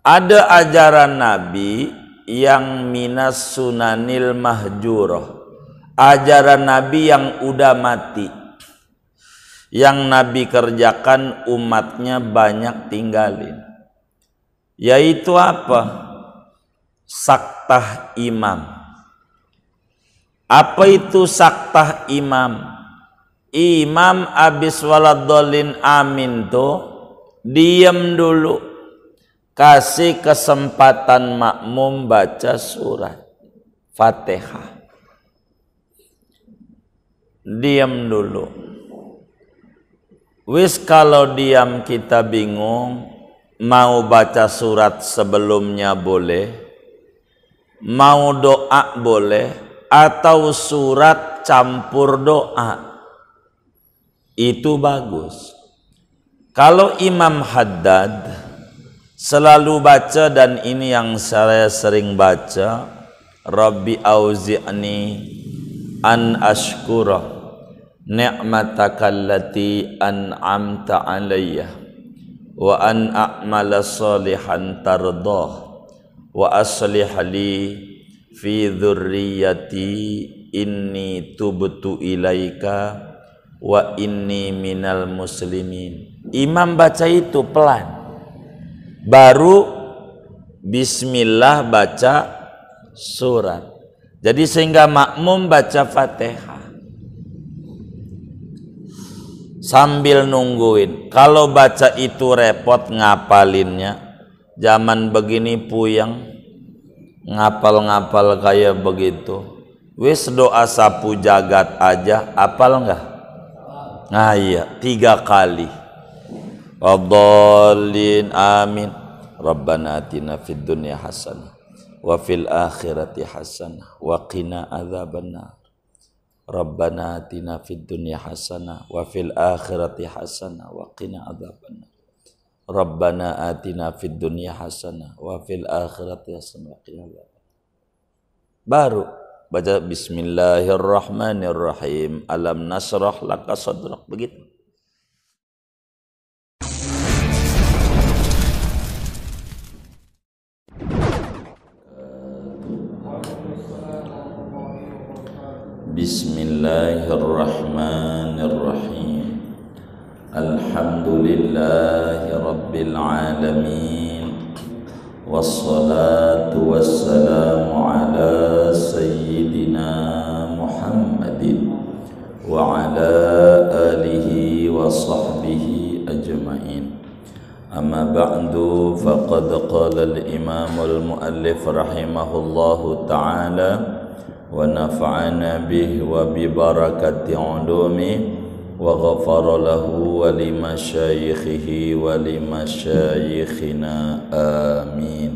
ada ajaran Nabi yang minas sunanil mahjuroh ajaran Nabi yang udah mati yang Nabi kerjakan umatnya banyak tinggalin yaitu apa saktah imam apa itu saktah imam imam abis waladolin amin tuh diem dulu kasih kesempatan makmum baca surat Fatihah. Diam dulu. Wis kalau diam kita bingung, mau baca surat sebelumnya boleh, mau doa boleh, atau surat campur doa. Itu bagus. Kalau Imam Haddad selalu baca dan ini yang saya sering baca Rabbi auzi'ni an ashkura an amta alayya wa an a'mala salihan tardah wa aslih li fi dhurriyyati inni tubtu ilaika wa inni minal muslimin imam baca itu pelan baru bismillah baca surat. Jadi sehingga makmum baca Fatihah. Sambil nungguin. Kalau baca itu repot ngapalinnya. Zaman begini puyeng. Ngapal-ngapal kayak begitu. Wis doa sapu jagat aja. Apal enggak? Nah iya, tiga kali Wadhalin amin. Rabbana atina fid dunya hasanah wa fil akhirati hasanah wa qina adzabannar. Rabbana atina fid dunya hasanah wa fil akhirati hasanah wa qina adzabannar. Rabbana atina fid dunya hasanah wa fil akhirati hasanah wa qina adzabannar. Baru baca bismillahirrahmanirrahim. Alam nasrah laka sadrak begitu. الله الرحمن الرحيم الحمد لله رب العالمين والصلاة والسلام على سيدنا محمد وعلى آله وصحبه أجمعين أما بعد فقد قال الإمام المؤلف رحمه الله تعالى ونفعنا به وببركة علومه وغفر له ولمشايخه ولمشايخنا آمين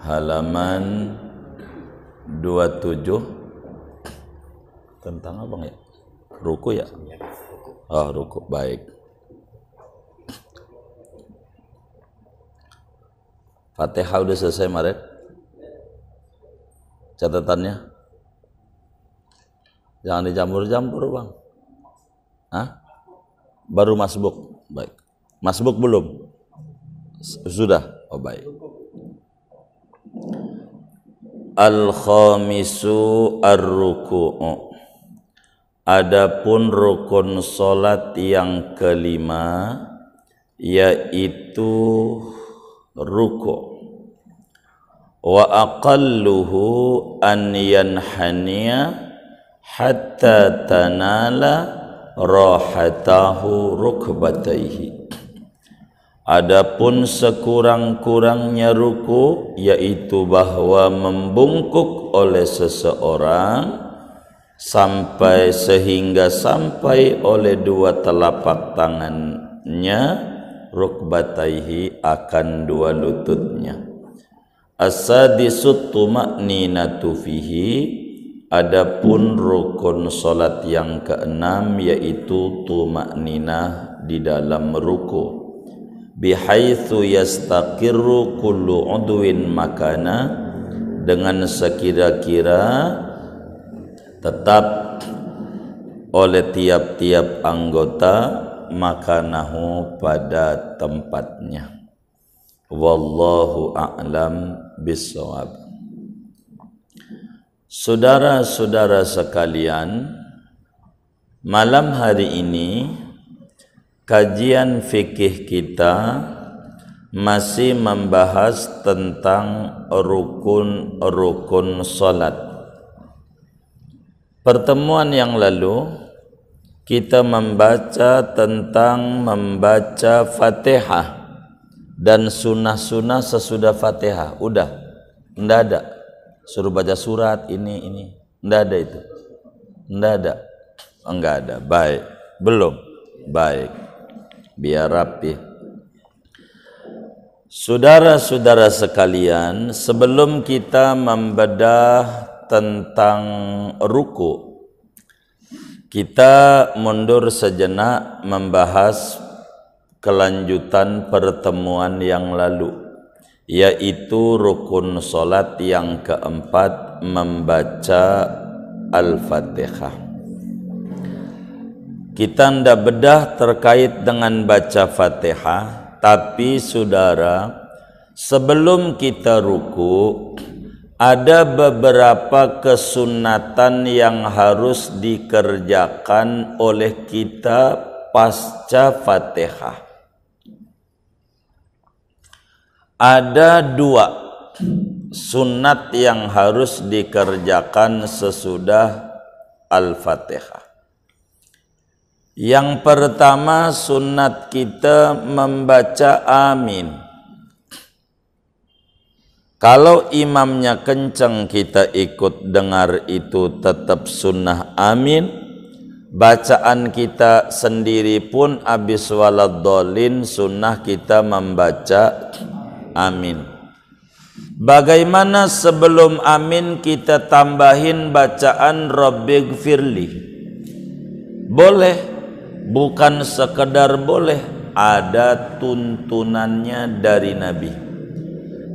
halaman 27 tentang apa ya? Ruku ya? Oh, ruku. Baik. Fatihah udah selesai Maret? Catatannya? Jangan dijamur-jamur bang. Hah? Baru masbuk. Baik. Masbuk belum? Sudah. Oh baik. Al-khamisu ar-ruku'u. Adapun rukun solat yang kelima yaitu ruku' wa aqalluhu an yanhaniya hatta tanala rohatahu rukbataihi Adapun sekurang-kurangnya ruku yaitu bahwa membungkuk oleh seseorang sampai sehingga sampai oleh dua telapak tangannya rukbataihi akan dua lututnya. Asadisut tumakninatu fihi Adapun rukun solat yang keenam yaitu tumak ninah di dalam ruku. Bihaithu yastakirru kullu udwin makana dengan sekira-kira tetap oleh tiap-tiap anggota makanahu pada tempatnya. Wallahu a'lam bisawabah. Saudara-saudara sekalian, malam hari ini kajian fikih kita masih membahas tentang rukun-rukun salat. Pertemuan yang lalu kita membaca tentang membaca Fatihah dan sunnah-sunnah sesudah Fatihah. Udah, tidak ada suruh baca surat ini ini enggak ada itu enggak ada enggak oh, ada baik belum baik biar rapi saudara-saudara sekalian sebelum kita membedah tentang ruku kita mundur sejenak membahas kelanjutan pertemuan yang lalu yaitu rukun solat yang keempat membaca Al-Fatihah. Kita ndak bedah terkait dengan baca Fatihah, tapi saudara, sebelum kita ruku, ada beberapa kesunatan yang harus dikerjakan oleh kita pasca Fatihah. ada dua sunat yang harus dikerjakan sesudah Al-Fatihah. Yang pertama sunat kita membaca amin. Kalau imamnya kencang kita ikut dengar itu tetap sunnah amin. Bacaan kita sendiri pun abis waladolin sunnah kita membaca amin bagaimana sebelum amin kita tambahin bacaan Firli? boleh bukan sekedar boleh ada tuntunannya dari nabi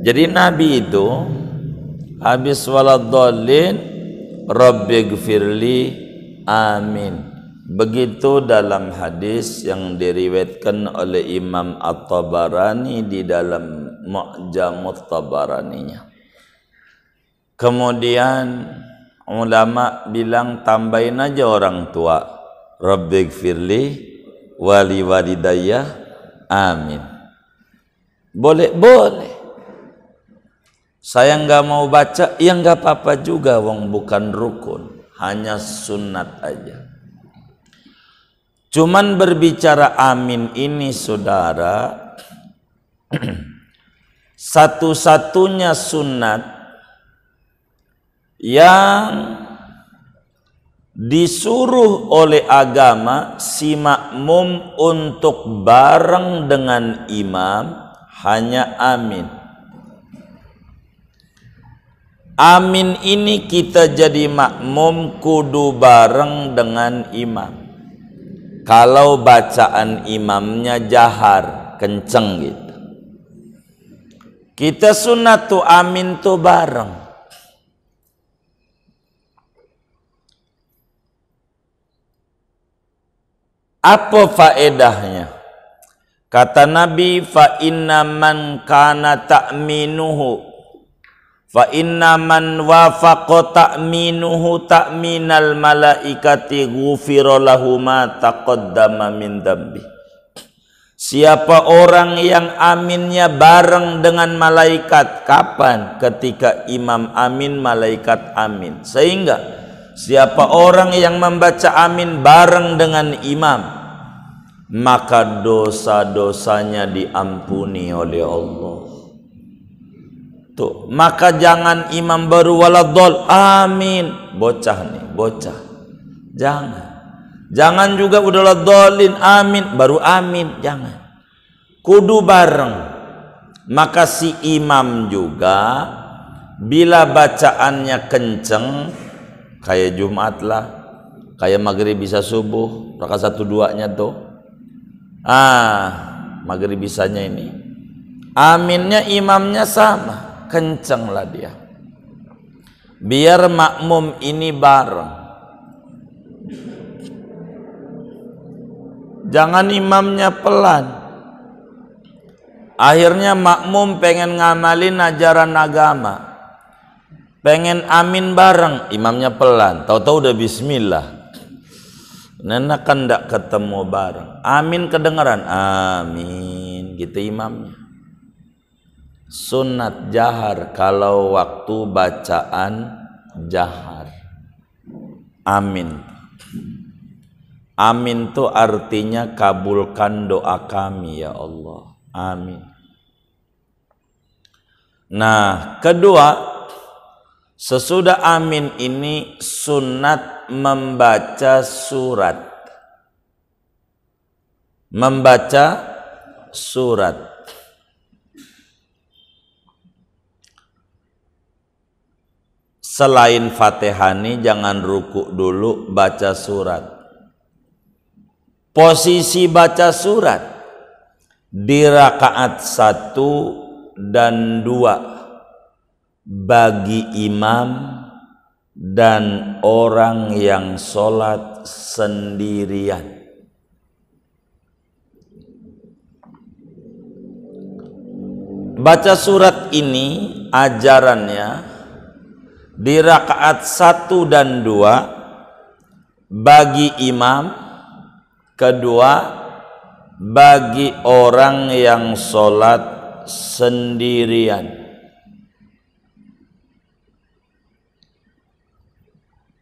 jadi nabi itu habis Rabbig Firli amin Begitu dalam hadis yang diriwetkan oleh Imam At-Tabarani di dalam Mu'jamut Tabaraninya. Kemudian ulama bilang tambahin aja orang tua. Rabbik firli wali walidayya. amin. Boleh, boleh. Saya nggak mau baca, ya nggak apa-apa juga, wong bukan rukun, hanya sunat aja. Cuman berbicara amin ini saudara satu-satunya sunat yang disuruh oleh agama si makmum untuk bareng dengan imam hanya amin. Amin ini kita jadi makmum kudu bareng dengan imam. Kalau bacaan imamnya jahar, kenceng gitu. Kita sunat tu amin tu bareng. Apa faedahnya? Kata Nabi fa inna man kana ta'minuhu fa inna man wafaqa ta'minuhu ta'minal malaikati ghufira lahu ma taqaddama min dhanbihi Siapa orang yang aminnya bareng dengan malaikat? Kapan? Ketika imam amin, malaikat amin. Sehingga siapa orang yang membaca amin bareng dengan imam, maka dosa-dosanya diampuni oleh Allah. Tuh, maka jangan imam baru waladol amin. Bocah nih, bocah. Jangan. Jangan juga udahlah dolin, amin, baru amin, jangan. Kudu bareng. Maka si imam juga bila bacaannya kenceng, kayak Jumat lah, kayak maghrib bisa subuh, rakaat satu duanya tuh. Ah, maghrib bisanya ini. Aminnya imamnya sama, kenceng lah dia. Biar makmum ini bareng jangan imamnya pelan akhirnya makmum pengen ngamalin ajaran agama pengen amin bareng imamnya pelan tahu-tahu udah bismillah nenek kan tidak ketemu bareng amin kedengaran amin gitu imamnya sunat jahar kalau waktu bacaan jahar amin Amin itu artinya kabulkan doa kami ya Allah. Amin. Nah, kedua sesudah amin ini sunat membaca surat. Membaca surat. Selain Fatihani jangan ruku dulu baca surat posisi baca surat di rakaat satu dan dua bagi imam dan orang yang sholat sendirian. Baca surat ini ajarannya di rakaat satu dan dua bagi imam Kedua, bagi orang yang sholat sendirian.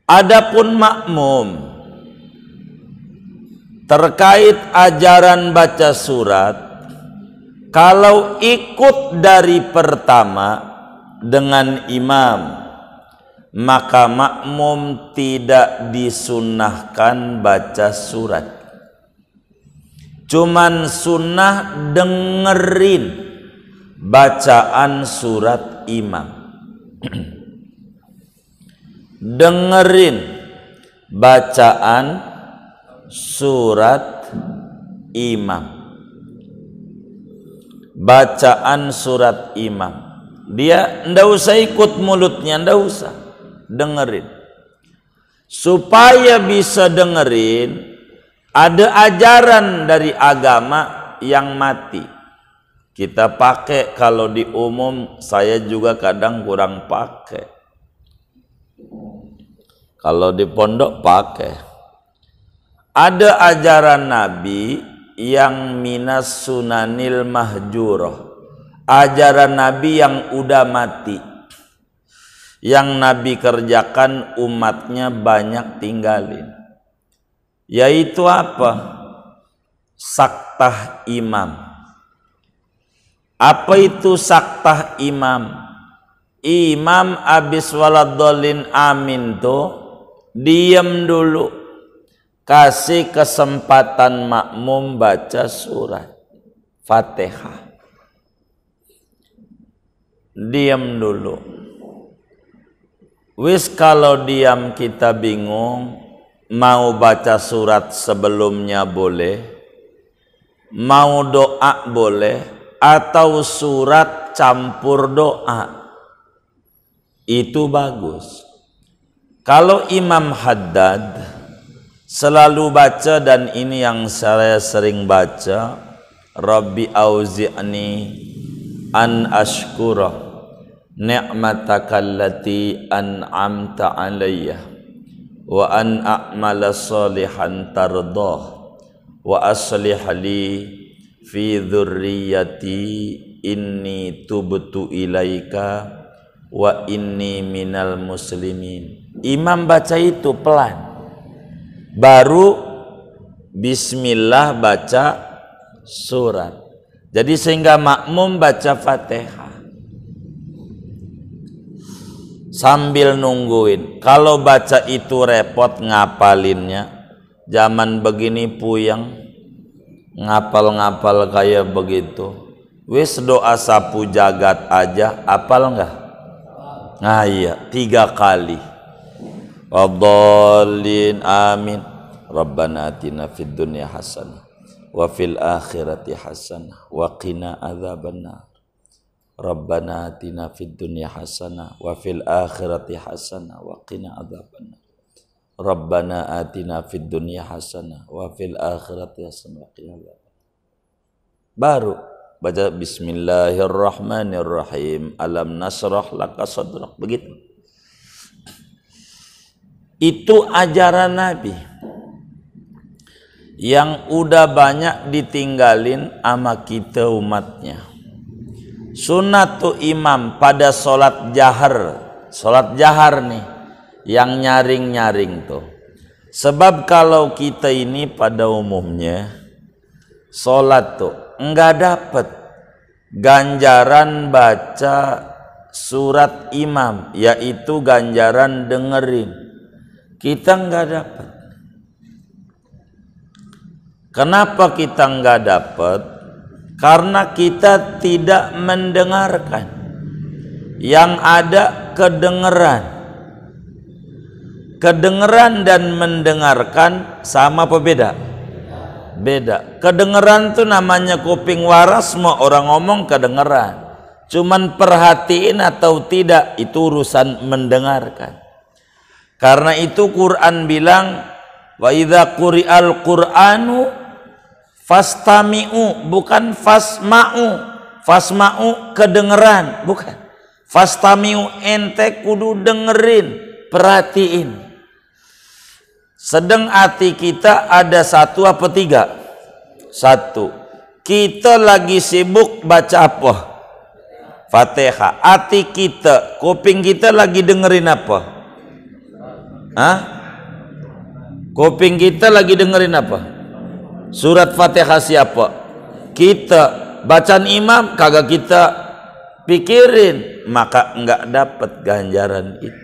Adapun makmum terkait ajaran baca surat, kalau ikut dari pertama dengan imam, maka makmum tidak disunahkan baca surat cuman sunnah dengerin bacaan surat imam dengerin bacaan surat imam bacaan surat imam dia ndak usah ikut mulutnya ndak usah dengerin supaya bisa dengerin ada ajaran dari agama yang mati. Kita pakai kalau di umum, saya juga kadang kurang pakai. Kalau di pondok pakai. Ada ajaran Nabi yang minas sunanil mahjuroh. Ajaran Nabi yang udah mati. Yang Nabi kerjakan umatnya banyak tinggalin yaitu apa? Saktah imam. Apa itu saktah imam? Imam abis waladolin amin tuh diam dulu kasih kesempatan makmum baca surat Fatihah. Diam dulu. Wis kalau diam kita bingung, Mau baca surat sebelumnya boleh, mau doa boleh, atau surat campur doa. Itu bagus. Kalau Imam Haddad selalu baca dan ini yang saya sering baca, Rabbi auzi'ni an ashkura ni'mataka allati an'amta alayya wa an a'mala salihan tardah wa aslih li fi dhurriyyati inni tubtu ilaika wa inni minal muslimin imam baca itu pelan baru bismillah baca surat jadi sehingga makmum baca fatihah sambil nungguin. Kalau baca itu repot ngapalinnya. Zaman begini puyeng ngapal-ngapal kayak begitu. Wis doa sapu jagat aja, apal nggak? Nah iya, tiga kali. Wadhalin amin. Rabbana atina fid dunya hasanah wa fil akhirati hasanah wa qina adzabannar. Rabbana atina fid dunya hasanah wa fil akhirati hasanah wa qina adzabannar. Rabbana atina fid dunya hasanah wa fil akhirati hasanah wa qina adzabannar. Baru baca bismillahirrahmanirrahim. Alam nasrah laka sadrak. Begitu. Itu ajaran Nabi yang udah banyak ditinggalin sama kita umatnya sunnatu imam pada solat jahar solat jahar nih yang nyaring-nyaring tuh sebab kalau kita ini pada umumnya solat tuh enggak dapet ganjaran baca surat imam yaitu ganjaran dengerin kita enggak dapet kenapa kita enggak dapet karena kita tidak mendengarkan yang ada kedengeran kedengeran dan mendengarkan sama apa beda beda kedengeran tuh namanya kuping waras semua orang ngomong kedengeran cuman perhatiin atau tidak itu urusan mendengarkan karena itu Quran bilang wa idza quri'al qur'anu Fastami'u bukan fasma'u. Fasma'u kedengeran, bukan. Fastami'u ente kudu dengerin, perhatiin. Sedang hati kita ada satu apa tiga? Satu. Kita lagi sibuk baca apa? Fatihah. Hati kita, kuping kita lagi dengerin apa? Hah? Kuping kita lagi dengerin apa? Surat Fatihah siapa? Kita. Bacaan imam kagak kita pikirin, maka enggak dapat ganjaran itu.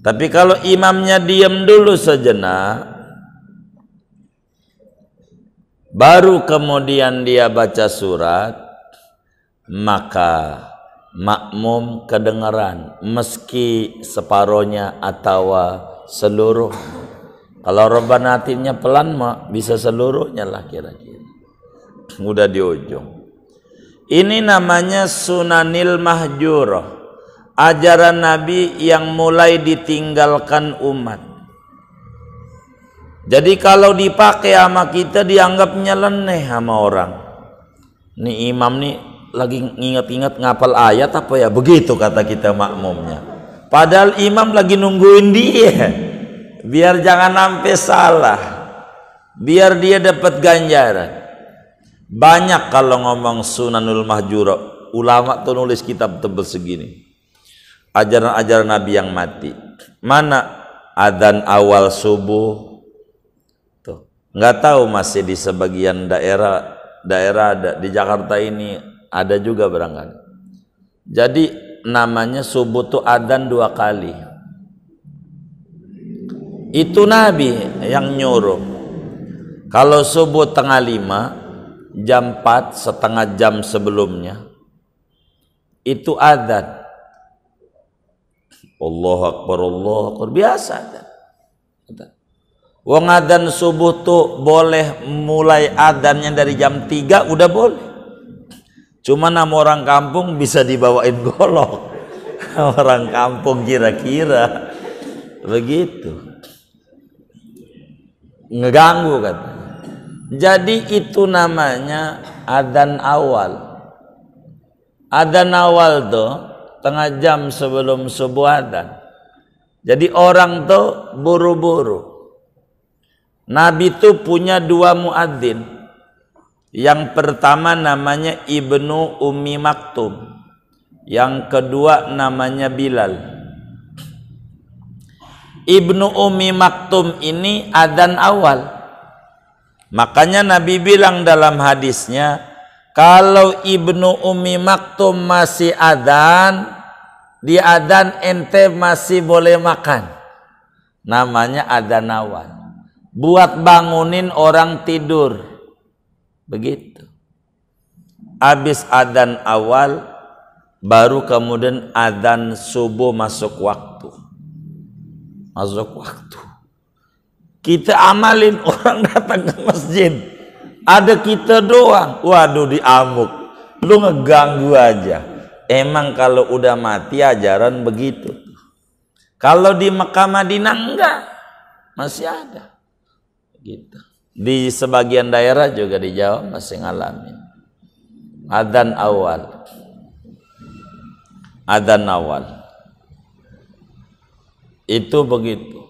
Tapi kalau imamnya diam dulu sejenak, baru kemudian dia baca surat, maka makmum kedengaran meski separohnya atau seluruh kalau roba hatinya pelan mah bisa seluruhnya lah kira-kira. mudah di ujung. Ini namanya sunanil mahjurah. Ajaran Nabi yang mulai ditinggalkan umat. Jadi kalau dipakai sama kita dianggap nyeleneh sama orang. Nih imam nih lagi nginget-inget ngapal ayat apa ya? Begitu kata kita makmumnya. Padahal imam lagi nungguin dia biar jangan sampai salah biar dia dapat ganjaran banyak kalau ngomong sunanul mahjura ulama tuh nulis kitab tebel segini ajaran-ajaran nabi yang mati mana adzan awal subuh tuh nggak tahu masih di sebagian daerah daerah ada di Jakarta ini ada juga barangkali jadi namanya subuh tuh adzan dua kali itu Nabi yang nyuruh kalau subuh tengah lima jam empat setengah jam sebelumnya itu adat Allah Akbar Allah Akbar biasa adat Wong adan subuh tuh boleh mulai adannya dari jam tiga udah boleh. Cuma nama orang kampung bisa dibawain golok. orang kampung kira-kira. Begitu ngeganggu kan jadi itu namanya adzan awal adzan awal tuh tengah jam sebelum subuh adzan jadi orang tuh buru-buru Nabi itu punya dua muadzin. Yang pertama namanya Ibnu Ummi Maktum. Yang kedua namanya Bilal. Ibnu Umi Maktum ini adan awal. Makanya Nabi bilang dalam hadisnya, kalau Ibnu Umi Maktum masih adan, di adan ente masih boleh makan. Namanya adan awal. Buat bangunin orang tidur. Begitu. Habis adan awal, baru kemudian adan subuh masuk waktu. Masuk waktu. Kita amalin orang datang ke masjid. Ada kita doang. Waduh diamuk. Lu ngeganggu aja. Emang kalau udah mati ajaran begitu. Kalau di Mekah Madinah enggak. Masih ada. Gitu. Di sebagian daerah juga di Jawa masih ngalamin. Adan awal. Adan awal itu begitu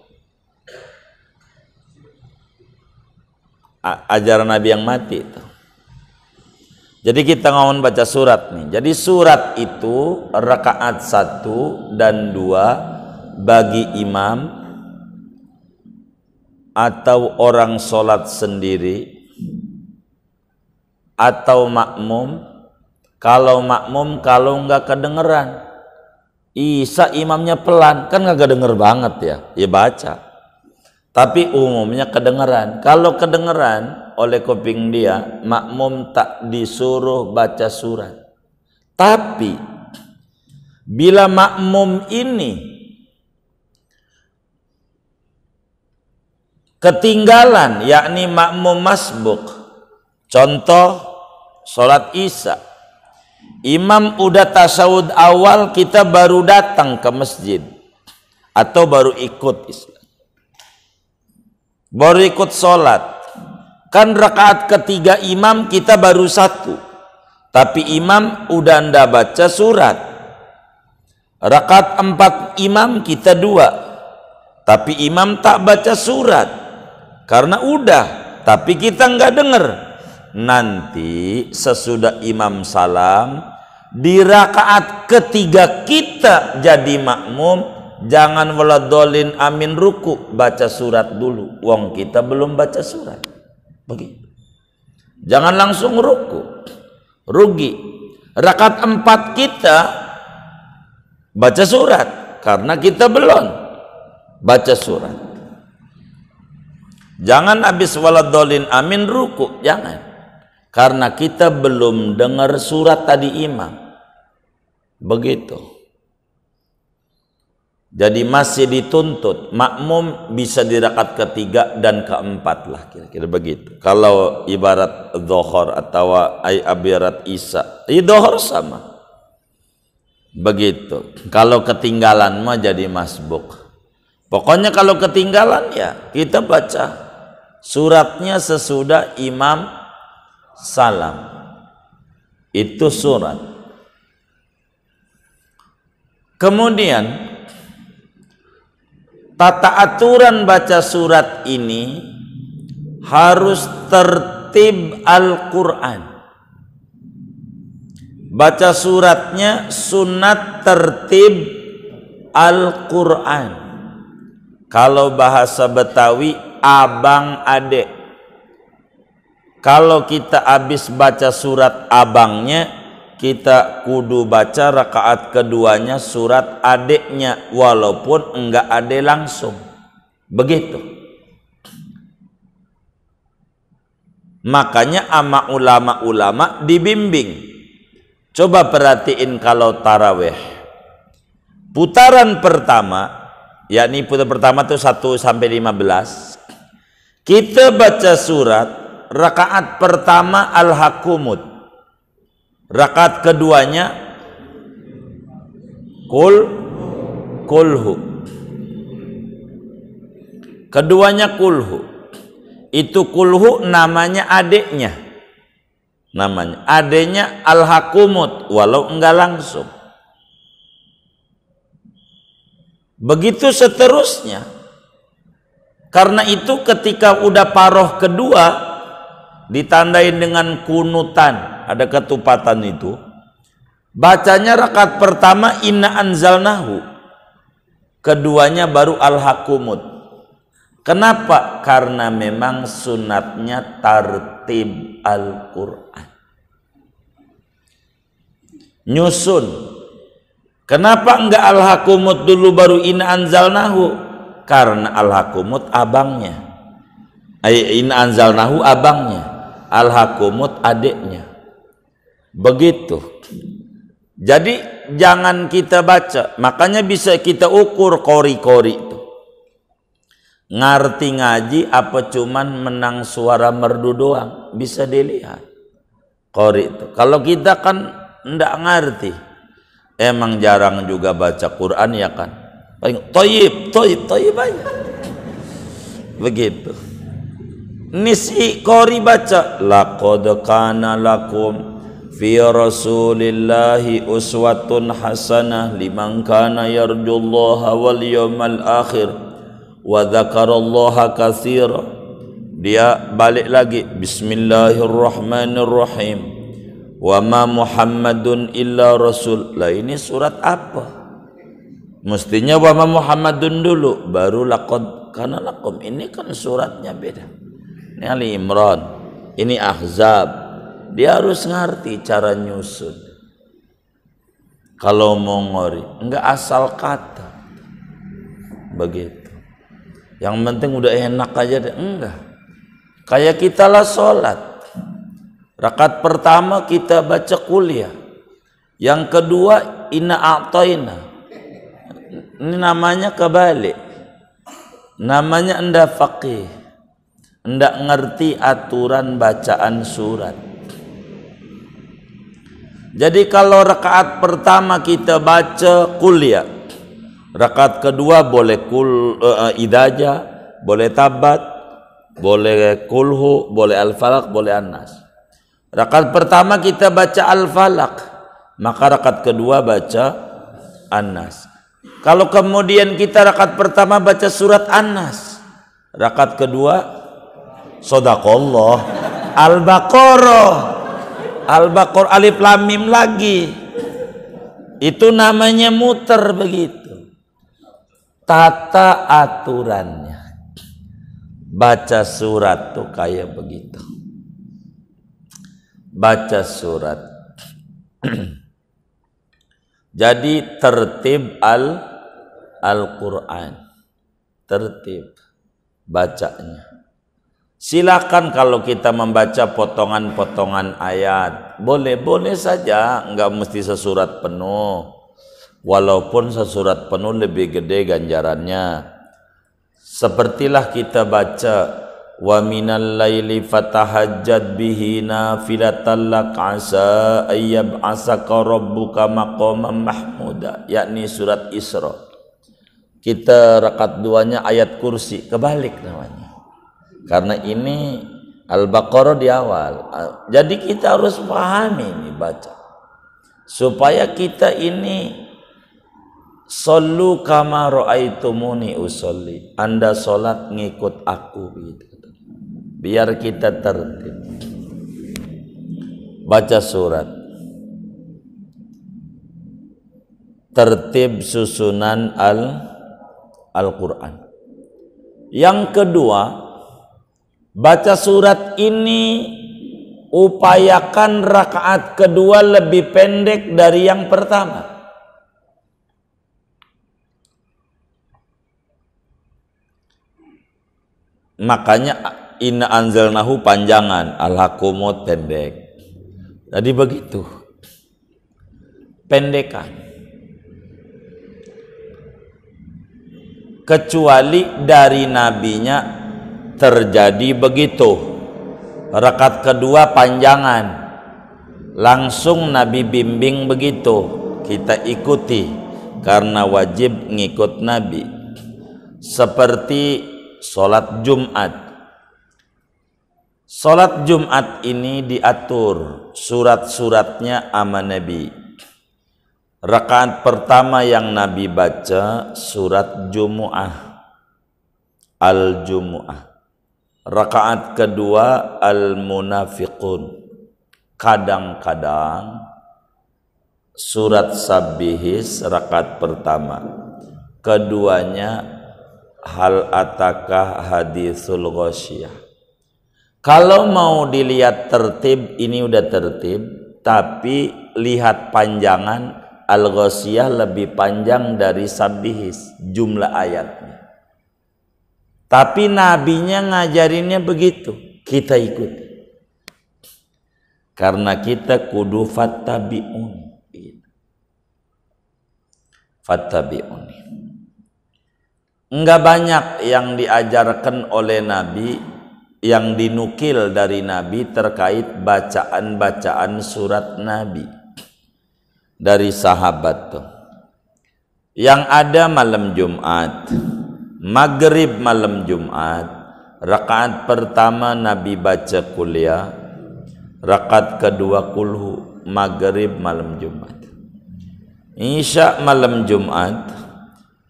ajaran Nabi yang mati itu jadi kita ngomong baca surat nih. Jadi surat itu rakaat satu dan dua bagi imam atau orang sholat sendiri atau makmum kalau makmum kalau nggak kedengeran Isa imamnya pelan, kan nggak denger banget ya, ya baca. Tapi umumnya kedengeran. Kalau kedengeran oleh kuping dia, makmum tak disuruh baca surat. Tapi bila makmum ini ketinggalan yakni makmum masbuk contoh sholat isya Imam udah tasawud awal kita baru datang ke masjid atau baru ikut Islam. Baru ikut sholat. Kan rakaat ketiga imam kita baru satu. Tapi imam udah anda baca surat. Rakaat empat imam kita dua. Tapi imam tak baca surat. Karena udah. Tapi kita nggak dengar. Nanti sesudah imam salam di rakaat ketiga kita jadi makmum jangan waladolin amin ruku baca surat dulu wong kita belum baca surat begitu jangan langsung ruku rugi rakaat empat kita baca surat karena kita belum baca surat jangan habis waladolin amin ruku jangan karena kita belum dengar surat tadi imam Begitu. Jadi masih dituntut makmum bisa di rakaat ketiga dan keempat lah kira-kira begitu. Kalau ibarat dohor atau ay abirat isa, ya dohor sama. Begitu. Kalau ketinggalan mah jadi masbuk. Pokoknya kalau ketinggalan ya kita baca suratnya sesudah imam salam. Itu surat. Kemudian tata aturan baca surat ini harus tertib Al-Qur'an. Baca suratnya sunat tertib Al-Qur'an. Kalau bahasa Betawi abang adek. Kalau kita habis baca surat abangnya kita kudu baca rakaat keduanya surat adiknya walaupun enggak ada langsung begitu makanya ama ulama-ulama dibimbing coba perhatiin kalau taraweh putaran pertama yakni putaran pertama itu 1 sampai 15 kita baca surat rakaat pertama al-hakumut Rakaat keduanya kul kulhu. Keduanya kulhu. Itu kulhu namanya adiknya. Namanya adiknya al-hakumut walau enggak langsung. Begitu seterusnya. Karena itu ketika udah paroh kedua ditandain dengan kunutan ada ketupatan itu bacanya rakaat pertama inna anzalnahu keduanya baru al-hakumut kenapa karena memang sunatnya tartib Al-Qur'an nyusun kenapa enggak al-hakumut dulu baru inna anzalnahu karena al-hakumut abangnya eh, inna anzalnahu abangnya al-hakumut adiknya Begitu. Jadi jangan kita baca, makanya bisa kita ukur kori-kori itu. Ngerti ngaji apa cuman menang suara merdu doang, bisa dilihat. Kori itu. Kalau kita kan ndak ngerti. Emang jarang juga baca Quran ya kan. Paling toyib, toyib, toyib aja. Begitu. Nisi kori baca laqad kana lakum fi rasulillahi uswatun hasanah liman kana yarjullaha wal yawmal akhir wa dzakarallaha katsira dia balik lagi bismillahirrahmanirrahim wa ma muhammadun illa rasul lah ini surat apa mestinya wa ma muhammadun dulu baru laqad kana lakum ini kan suratnya beda ini Ali Imran ini Ahzab dia harus ngerti cara nyusun kalau mau ngori enggak asal kata begitu yang penting udah enak aja deh enggak kayak kita lah sholat rakaat pertama kita baca kuliah yang kedua inna a'toina ini namanya kebalik namanya anda faqih Anda ngerti aturan bacaan surat jadi kalau rakaat pertama kita baca kuliah, ya. rakaat kedua boleh kul uh, eh, eh, idaja, boleh tabat, boleh kulhu, boleh al-falak, boleh anas. rakaat pertama kita baca al-falak, maka rakaat kedua baca anas. kalau kemudian kita rakaat pertama baca surat anas, rakaat kedua sodakallah al-baqarah Al-Baqarah alif lam mim lagi. Itu namanya muter begitu. Tata aturannya. Baca surat tuh kayak begitu. Baca surat. Jadi tertib al Al-Qur'an. Tertib bacanya. Silakan kalau kita membaca potongan-potongan ayat, boleh-boleh saja, enggak mesti sesurat penuh. Walaupun sesurat penuh lebih gede ganjarannya. Sepertilah kita baca wa minal laili fatahajjad bihi nafilatan lak asa ayyab asa rabbuka maqaman mahmuda yakni surat Isra. Kita rakaat duanya ayat kursi kebalik namanya. Karena ini Al-Baqarah di awal. Jadi kita harus pahami ini baca. Supaya kita ini Sallu kama ra'aitumuni usolli. Anda solat ngikut aku gitu. Biar kita tertib. Baca surat. Tertib susunan al Al-Qur'an. Yang kedua, Baca surat ini upayakan rakaat kedua lebih pendek dari yang pertama. Makanya inna anzalnahu panjangan, al pendek. Tadi begitu. Pendekan. Kecuali dari nabinya terjadi begitu. Rekat kedua panjangan. Langsung Nabi bimbing begitu. Kita ikuti karena wajib ngikut Nabi. Seperti sholat Jumat. Sholat Jumat ini diatur surat-suratnya ama Nabi. Rakaat pertama yang Nabi baca surat Jumu'ah. Al-Jumu'ah. Rakaat kedua Al-Munafiqun. Kadang-kadang surat Sabihis rakaat pertama. Keduanya hal atakah hadisul ghasyah. Kalau mau dilihat tertib, ini udah tertib, tapi lihat panjangan al-ghasyah lebih panjang dari sabihis jumlah ayatnya. Tapi nabinya ngajarinnya begitu. Kita ikuti. Karena kita kudu fattabi'un. Fattabi'un. Enggak banyak yang diajarkan oleh Nabi yang dinukil dari Nabi terkait bacaan-bacaan surat Nabi dari sahabat tuh. Yang ada malam Jumat. Maghrib malam Jumat, rakaat pertama Nabi baca kuliah, rakaat kedua kulhu, maghrib malam Jumat. Isya malam Jumat,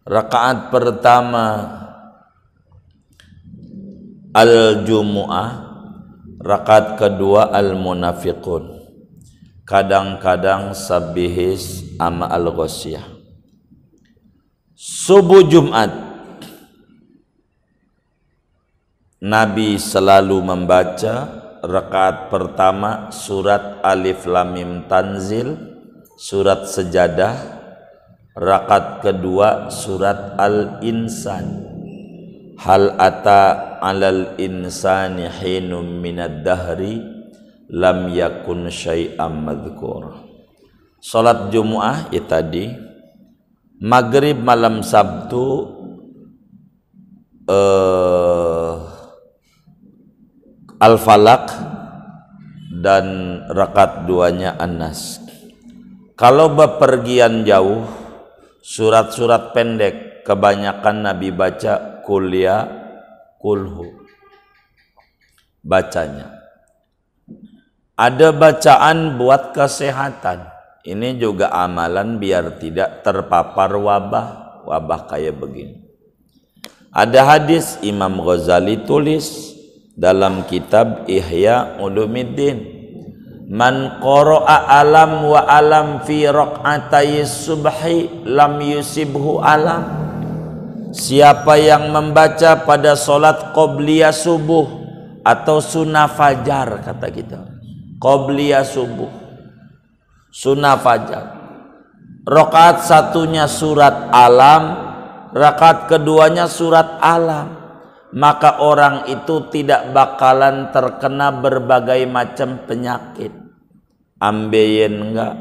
rakaat pertama Al-Jumu'ah, rakaat kedua Al-Munafiqun. Kadang-kadang sabihis ama Al-Ghasyah. Subuh Jumat, Nabi selalu membaca rakaat pertama surat Alif Lam Tanzil, surat Sejadah, rakaat kedua surat Al-Insan. Hal ata alal insani hinum minad dahri lam yakun syai'am madhkur. Salat Jumat ya tadi Maghrib malam Sabtu eh uh, Al-Falaq dan rakaat duanya An-Nas. Kalau bepergian jauh, surat-surat pendek kebanyakan Nabi baca kuliah ya kulhu bacanya. Ada bacaan buat kesehatan. Ini juga amalan biar tidak terpapar wabah, wabah kayak begini. Ada hadis Imam Ghazali tulis dalam kitab Ihya Ulumuddin Man qara'a alam wa alam fi raq'atai subhi lam yusibhu alam Siapa yang membaca pada solat qobliyah subuh atau sunnah fajar kata kita qobliyah subuh sunnah fajar rakaat satunya surat alam rakaat keduanya surat alam maka orang itu tidak bakalan terkena berbagai macam penyakit. Ambeien enggak,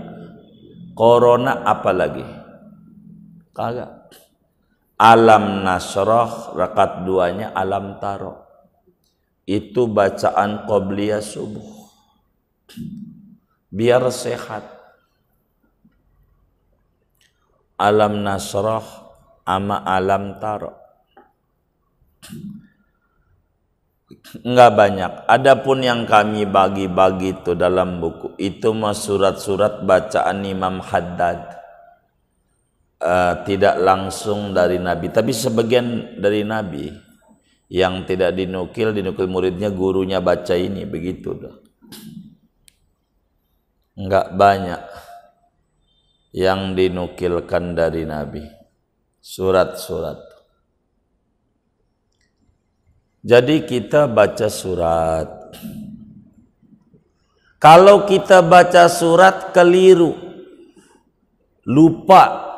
corona apalagi. Kagak. Alam nasroh rakat duanya alam taro. Itu bacaan Qobliya subuh. Biar sehat. Alam nasroh ama alam taro. Enggak banyak. Adapun yang kami bagi-bagi itu dalam buku itu mah surat-surat bacaan Imam Haddad. Uh, tidak langsung dari Nabi, tapi sebagian dari Nabi yang tidak dinukil, dinukil muridnya, gurunya baca ini, begitu dah. Enggak banyak yang dinukilkan dari Nabi. Surat-surat jadi kita baca surat. Kalau kita baca surat keliru, lupa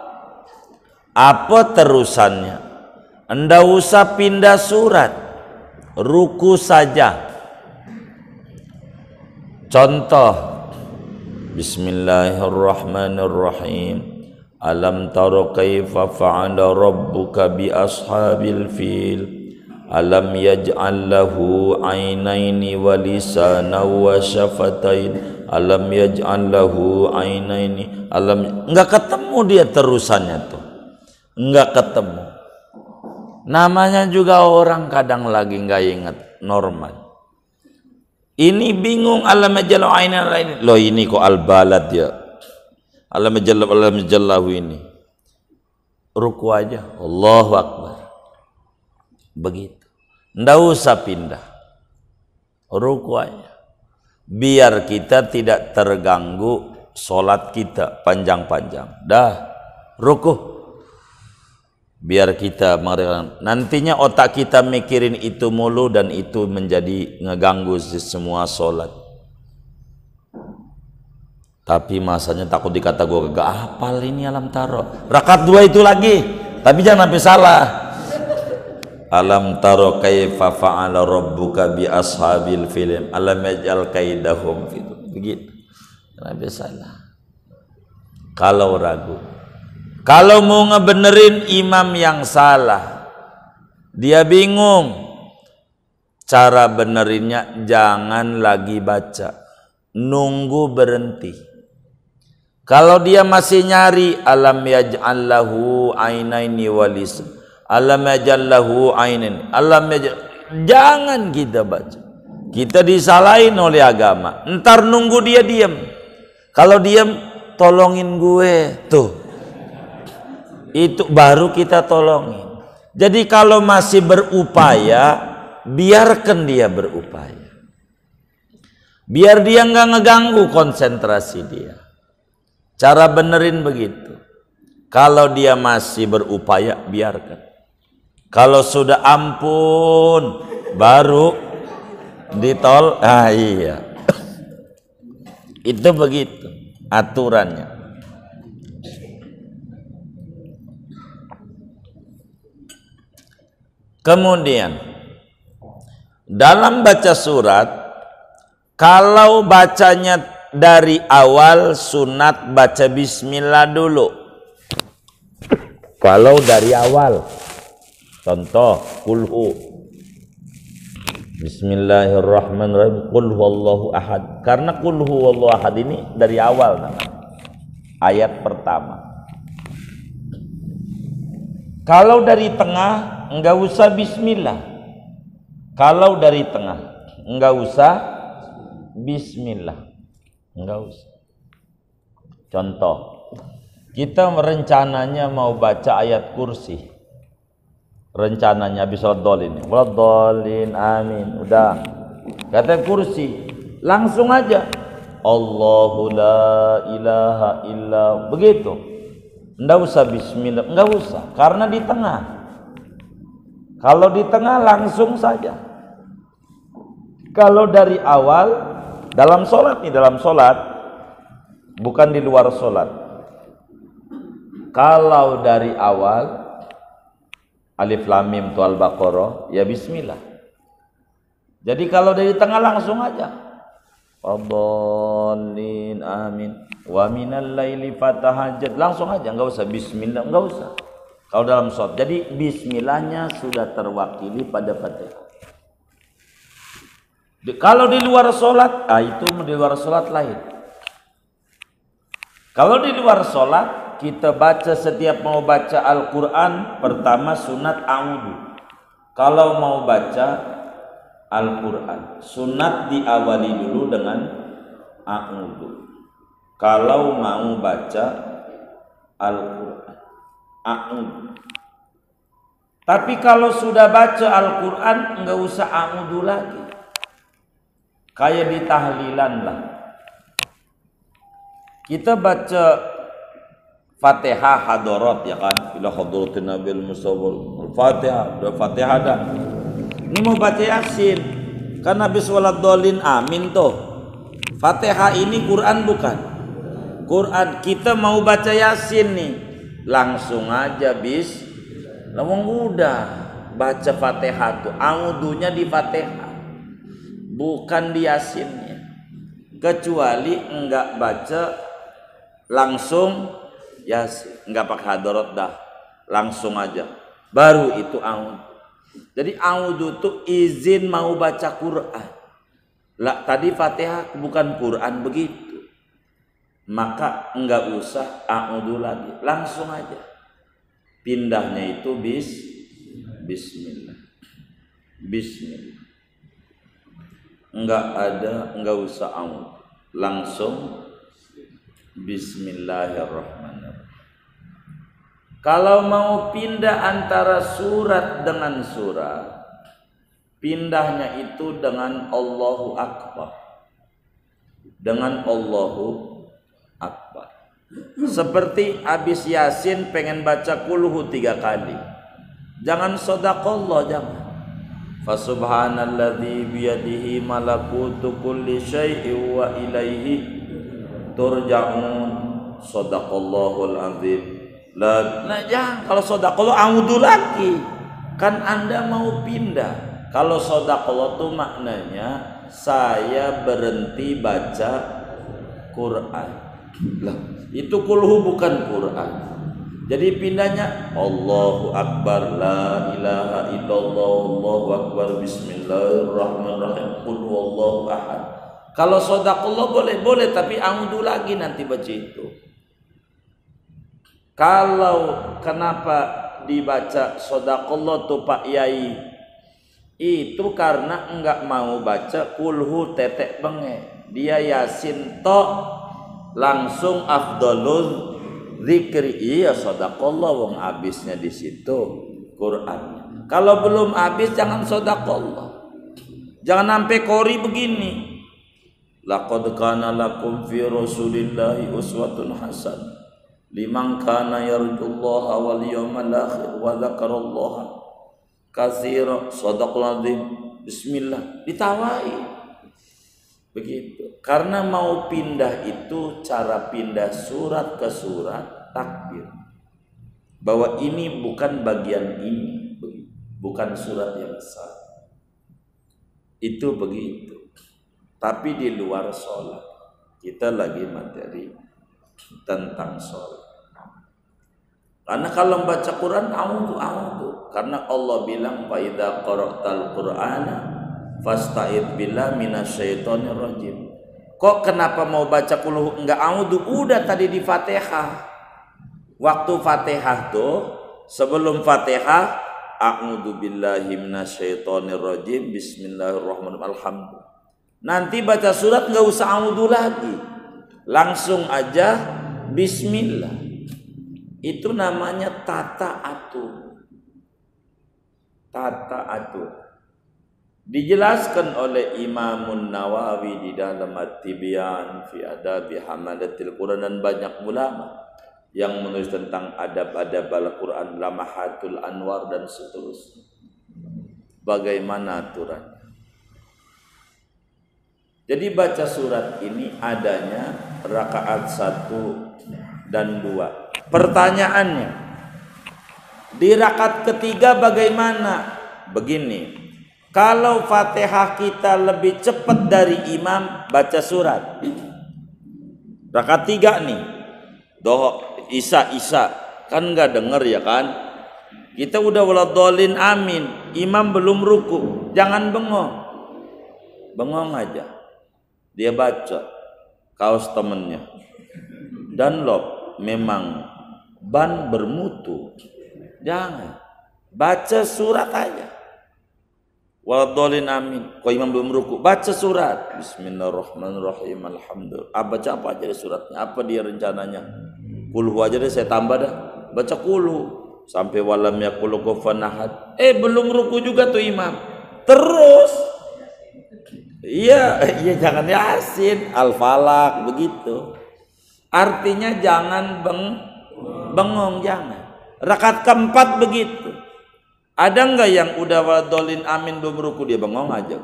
apa terusannya. Anda usah pindah surat, ruku saja. Contoh, Bismillahirrahmanirrahim. Alam taro kaifa fa'ala rabbuka bi ashabil fil alam yaj'al lahu ainaini wa lisana wa syafatain alam yaj'al lahu ainaini alam enggak ketemu dia terusannya tuh enggak ketemu namanya juga orang kadang lagi enggak ingat normal ini bingung alam yaj'al ainaini lo ini kok al balad ya alam yaj'al alam yaj'al lahu ini ruku aja Allahu akbar begitu Nggak usah pindah. Rukuannya. Biar kita tidak terganggu solat kita panjang-panjang. Dah, ruku. Biar kita nantinya otak kita mikirin itu mulu dan itu menjadi ngeganggu semua solat Tapi masanya takut dikata gue gak apal ini alam taro. Rakat dua itu lagi. Tapi jangan sampai salah. Alam taro kaifa fa'ala rabbuka bi ashabil film Alam yaj'al kaidahum gitu. Begitu Nabi salah Kalau ragu Kalau mau ngebenerin imam yang salah Dia bingung Cara benerinnya jangan lagi baca Nunggu berhenti kalau dia masih nyari alam yaj'allahu ainaini walism Alam ajallahu ainin. Alam yajal... Jangan kita baca. Kita disalahin oleh agama. Ntar nunggu dia diam. Kalau diam, tolongin gue. Tuh. Itu baru kita tolongin. Jadi kalau masih berupaya, biarkan dia berupaya. Biar dia nggak ngeganggu konsentrasi dia. Cara benerin begitu. Kalau dia masih berupaya, biarkan. Kalau sudah ampun, baru ditol. Ah iya. Itu begitu aturannya. Kemudian dalam baca surat kalau bacanya dari awal sunat baca bismillah dulu. Kalau dari awal Contoh kulhu Bismillahirrahmanirrahim Kulhu Allahu ahad Karena kulhu Allahu ahad ini dari awal namanya Ayat pertama Kalau dari tengah Enggak usah bismillah Kalau dari tengah Enggak usah bismillah Enggak usah Contoh Kita merencananya mau baca ayat kursi rencananya bisa dolin dolin amin udah kata kursi langsung aja Allahu la ilaha illa begitu enggak usah bismillah enggak usah karena di tengah kalau di tengah langsung saja kalau dari awal dalam sholat nih dalam sholat bukan di luar sholat kalau dari awal Alif Lam Mim tu Al-Baqarah, ya bismillah. Jadi kalau dari tengah langsung aja. Adallin amin. Wa minal laili fatahajat. Langsung aja enggak usah bismillah, enggak usah. Kalau dalam shot. Jadi bismillahnya sudah terwakili pada Fatihah. Di, kalau di luar sholat, ah itu di luar sholat lain. Kalau di luar sholat, kita baca setiap mau baca Al-Quran pertama sunat audu kalau mau baca Al-Quran sunat diawali dulu dengan audu kalau mau baca Al-Quran audu tapi kalau sudah baca Al-Quran nggak usah audu lagi kayak di tahlilan lah kita baca Fatihah hadorot ya kan ila hadratin nabil al Fatihah udah Fatihah dah ini mau baca Yasin karena habis walad dolin amin tuh Fatihah ini Quran bukan Quran kita mau baca Yasin nih langsung aja bis lawang udah baca Fatihah tuh audunya di Fatihah bukan di Yasinnya kecuali enggak baca langsung ya nggak pakai hadorot dah langsung aja baru itu audu jadi audu itu izin mau baca Quran lah tadi Fatihah bukan Quran begitu maka nggak usah audu lagi langsung aja pindahnya itu bis Bismillah Bismillah nggak ada nggak usah audu langsung Bismillahirrahmanirrahim kalau mau pindah antara surat dengan surat, pindahnya itu dengan Allahu Akbar. Dengan Allahu Akbar. Seperti habis Yasin pengen baca kuluhu tiga kali. Jangan sodakallah, jangan. Fasubhanalladzi biyadihi malakutu kulli syai'in wa ilaihi turja'un. Sadaqallahul azim. Nah, jangan kalau sodako lo audu lagi. Kan Anda mau pindah. Kalau sodako lo tuh maknanya saya berhenti baca Quran. Lah, itu kulhu bukan Quran. Jadi pindahnya Allahu Akbar la ilaha illallah Allahu Akbar bismillahirrahmanirrahim kulhu Kalau ahad. Kalau sodakullah boleh boleh tapi angdu lagi nanti baca itu. Kalau kenapa dibaca sodakallah tuh Pak Yai itu karena enggak mau baca kulhu tetek benge dia yasin to langsung afdolul zikri iya sodakallah wong abisnya di situ Quran kalau belum habis jangan sodakallah jangan sampai kori begini laqad kana lakum fi rasulillahi uswatun hasan liman kana yarjullaha wal yawmal akhir wa dzakarallaha katsir sadaqal azim bismillah ditawai begitu karena mau pindah itu cara pindah surat ke surat takbir bahwa ini bukan bagian ini begitu. bukan surat yang besar itu begitu tapi di luar sholat kita lagi materi tentang sholat karena kalau membaca Quran audu audu karena Allah bilang fa idza qara'tal qur'ana fasta'id billah minasyaitonir rajim. Kok kenapa mau baca puluh enggak audu udah tadi di Fatihah. Waktu Fatihah tuh sebelum Fatihah a'udzu billahi minasyaitonir rajim bismillahirrahmanirrahim alhamdulillah. Nanti baca surat enggak usah audu lagi. Langsung aja bismillah. Itu namanya tata atur. Tata atur. Dijelaskan oleh Imam Nawawi di dalam At-Tibyan fi Adabi Hamadatil Quran dan banyak ulama yang menulis tentang adab-adab Al-Quran, Lamahatul Anwar dan seterusnya. Bagaimana aturannya? Jadi baca surat ini adanya rakaat satu dan dua. Pertanyaannya, di rakaat ketiga bagaimana? Begini, kalau Fatihah kita lebih cepat dari imam baca surat. Rakat tiga nih. Doho, Isa, Isa. Kan gak denger ya kan? Kita udah dolin amin. Imam belum ruku. Jangan bengong. Bengong aja. Dia baca. Kaos temennya. dan loh memang ban bermutu. Jangan. Baca surat aja. Waladolin amin. Kau imam belum ruku, baca surat. Bismillahirrahmanirrahim. Alhamdulillah. Ah, baca apa aja suratnya? Apa dia rencananya? Kuluh aja deh saya tambah dah. Baca kuluh. Sampai walam kuluh kofanahad. Eh belum ruku juga tuh imam. Terus. Iya, iya jangan yasin. Al-falak begitu. Artinya jangan beng bengong jangan rakaat keempat begitu ada enggak yang udah wadolin amin belum ruku dia bengong aja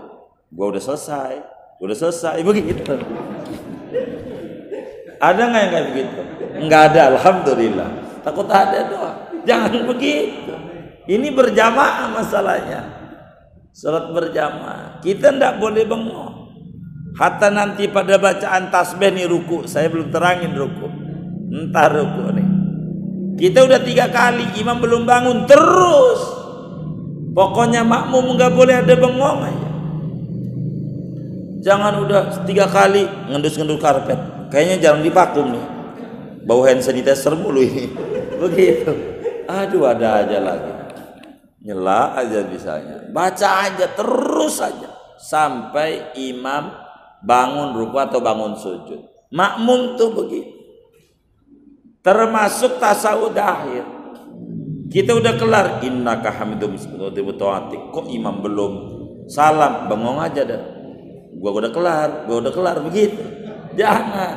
gua udah selesai udah selesai begitu ada enggak yang kayak begitu enggak ada alhamdulillah takut ada doa jangan begitu ini berjamaah masalahnya salat berjamaah kita ndak boleh bengong hatta nanti pada bacaan tasbih nih ruku saya belum terangin ruku entar ruku kita udah tiga kali, imam belum bangun terus. Pokoknya makmum nggak boleh ada bengong aja. Jangan udah tiga kali ngendus-ngendus karpet. Kayaknya jarang dipakum nih. Bau hand sanitizer mulu ini. Begitu. Aduh ada aja lagi. Nyela aja bisanya. Baca aja terus aja sampai imam bangun ruku atau bangun sujud. Makmum tuh begitu termasuk tasawuf akhir kita udah kelar Inna hamidum taati kok imam belum salam bengong aja dah gua udah kelar gua udah kelar begitu jangan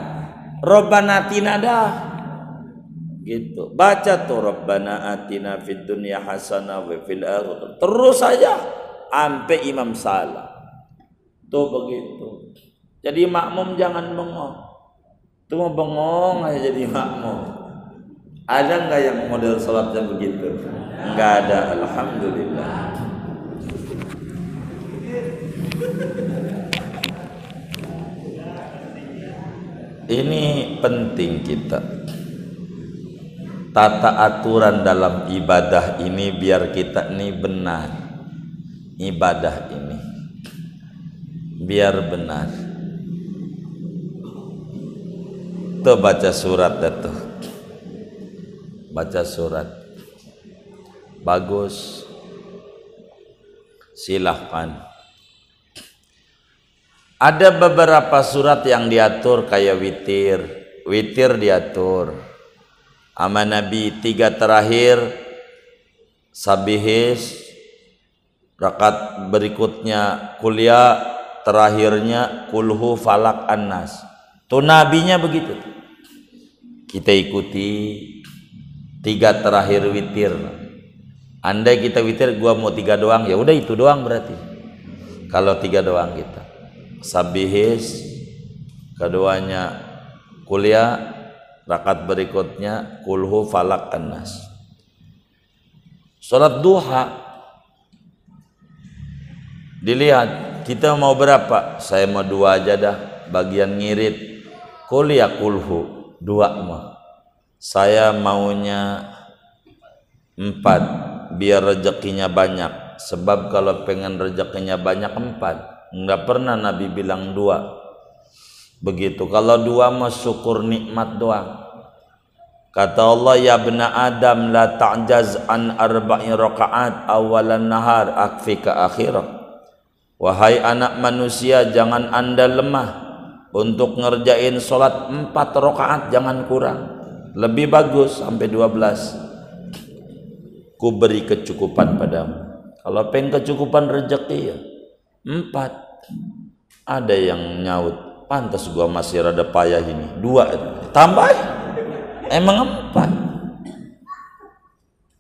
robbana atina dah gitu baca tuh robbana atina fid dunya hasanah wa fil terus saja sampai imam salam tuh begitu jadi makmum jangan bengong Tuh mau bengong aja jadi makmum ada nggak yang model sholatnya begitu? Nggak ada, alhamdulillah. Ini penting kita Tata aturan dalam ibadah ini biar kita ini benar Ibadah ini Biar benar Tuh baca surat itu baca surat bagus silahkan ada beberapa surat yang diatur kayak witir witir diatur ama nabi tiga terakhir sabihis rakaat berikutnya kuliah terakhirnya kulhu falak annas tuh nabinya begitu kita ikuti tiga terakhir witir andai kita witir gua mau tiga doang ya udah itu doang berarti kalau tiga doang kita sabihis keduanya kuliah rakaat berikutnya kulhu falak kenas. salat duha dilihat kita mau berapa saya mau dua aja dah bagian ngirit kuliah kulhu dua mah saya maunya empat biar rezekinya banyak sebab kalau pengen rezekinya banyak empat nggak pernah Nabi bilang dua begitu kalau dua masukur nikmat doang Kata Allah ya bena Adam la ta'jaz an arba'in rakaat awalan nahar akfika akhirah. Wahai anak manusia jangan anda lemah untuk ngerjain solat empat rakaat jangan kurang lebih bagus sampai 12 ku beri kecukupan padamu kalau pengen kecukupan rezeki ya empat ada yang nyaut pantas gua masih rada payah ini dua tambah emang empat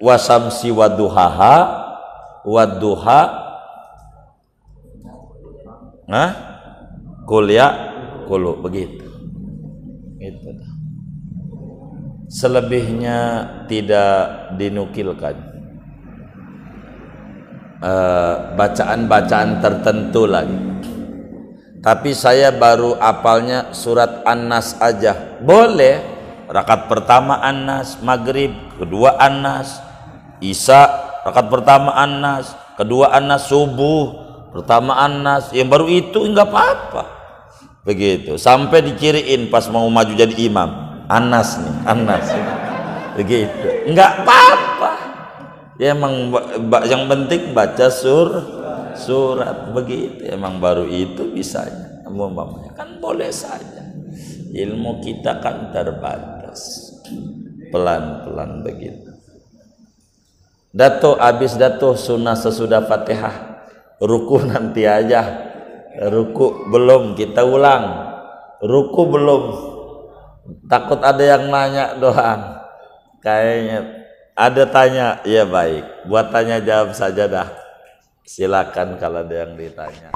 Wasam si waduhaha waduha nah kuliah kulu begitu gitu selebihnya tidak dinukilkan eh, bacaan-bacaan uh, tertentu lagi. Tapi saya baru apalnya surat An-Nas aja. Boleh rakaat pertama An-Nas, maghrib, kedua An-Nas, Isa rakaat pertama An-Nas, kedua An-Nas subuh, pertama An-Nas. Yang baru itu enggak apa-apa. Begitu. Sampai dikiriin pas mau maju jadi imam. Anas nih, Anas. Begitu. Enggak apa-apa. Ya emang yang penting baca sur surat begitu emang baru itu bisanya umpamanya kan boleh saja ilmu kita kan terbatas pelan-pelan begitu Dato habis dato sunnah sesudah Fatihah ruku nanti aja ruku belum kita ulang ruku belum takut ada yang nanya doang kayaknya ada tanya ya baik buat tanya jawab saja dah silakan kalau ada yang ditanya